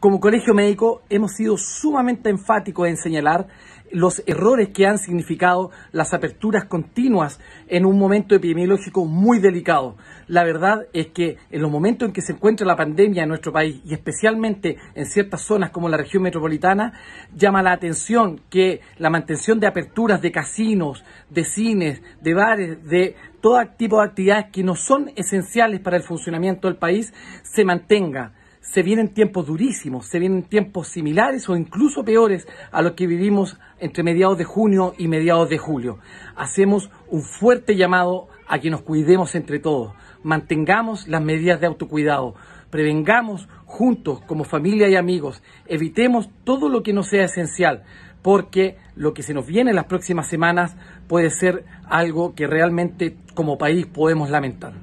Como colegio médico hemos sido sumamente enfáticos en señalar los errores que han significado las aperturas continuas en un momento epidemiológico muy delicado. La verdad es que en los momentos en que se encuentra la pandemia en nuestro país y especialmente en ciertas zonas como la región metropolitana, llama la atención que la mantención de aperturas de casinos, de cines, de bares, de todo tipo de actividades que no son esenciales para el funcionamiento del país, se mantenga se vienen tiempos durísimos, se vienen tiempos similares o incluso peores a los que vivimos entre mediados de junio y mediados de julio. Hacemos un fuerte llamado a que nos cuidemos entre todos, mantengamos las medidas de autocuidado, prevengamos juntos como familia y amigos, evitemos todo lo que no sea esencial, porque lo que se nos viene en las próximas semanas puede ser algo que realmente como país podemos lamentar.